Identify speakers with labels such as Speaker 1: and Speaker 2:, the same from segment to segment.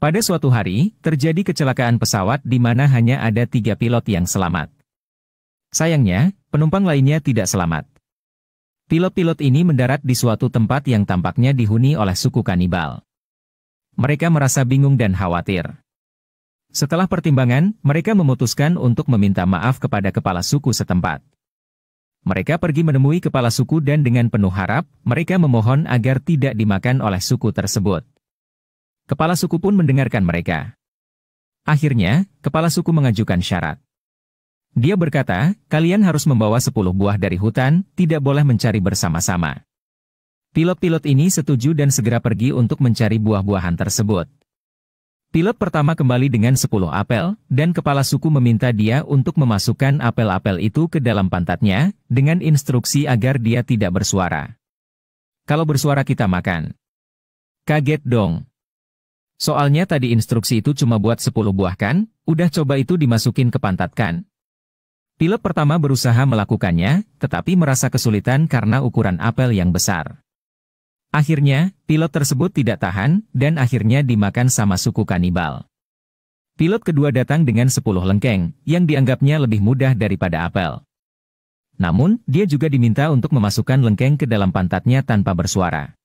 Speaker 1: Pada suatu hari, terjadi kecelakaan pesawat di mana hanya ada tiga pilot yang selamat. Sayangnya, penumpang lainnya tidak selamat. Pilot-pilot ini mendarat di suatu tempat yang tampaknya dihuni oleh suku kanibal. Mereka merasa bingung dan khawatir. Setelah pertimbangan, mereka memutuskan untuk meminta maaf kepada kepala suku setempat. Mereka pergi menemui kepala suku dan dengan penuh harap, mereka memohon agar tidak dimakan oleh suku tersebut. Kepala suku pun mendengarkan mereka. Akhirnya, kepala suku mengajukan syarat. Dia berkata, kalian harus membawa sepuluh buah dari hutan, tidak boleh mencari bersama-sama. Pilot-pilot ini setuju dan segera pergi untuk mencari buah-buahan tersebut. Pilot pertama kembali dengan sepuluh apel, dan kepala suku meminta dia untuk memasukkan apel-apel itu ke dalam pantatnya, dengan instruksi agar dia tidak bersuara. Kalau bersuara kita makan. Kaget dong. Soalnya tadi instruksi itu cuma buat 10 buah kan, udah coba itu dimasukin ke pantat kan. Pilot pertama berusaha melakukannya, tetapi merasa kesulitan karena ukuran apel yang besar. Akhirnya, pilot tersebut tidak tahan, dan akhirnya dimakan sama suku kanibal. Pilot kedua datang dengan 10 lengkeng, yang dianggapnya lebih mudah daripada apel. Namun, dia juga diminta untuk memasukkan lengkeng ke dalam pantatnya tanpa bersuara.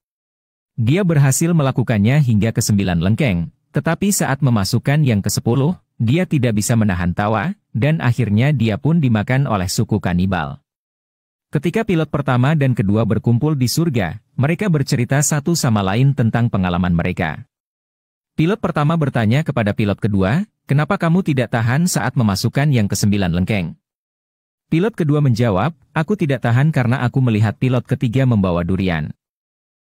Speaker 1: Dia berhasil melakukannya hingga ke sembilan lengkeng, tetapi saat memasukkan yang ke sepuluh, dia tidak bisa menahan tawa, dan akhirnya dia pun dimakan oleh suku kanibal. Ketika pilot pertama dan kedua berkumpul di surga, mereka bercerita satu sama lain tentang pengalaman mereka. Pilot pertama bertanya kepada pilot kedua, kenapa kamu tidak tahan saat memasukkan yang ke sembilan lengkeng? Pilot kedua menjawab, aku tidak tahan karena aku melihat pilot ketiga membawa durian.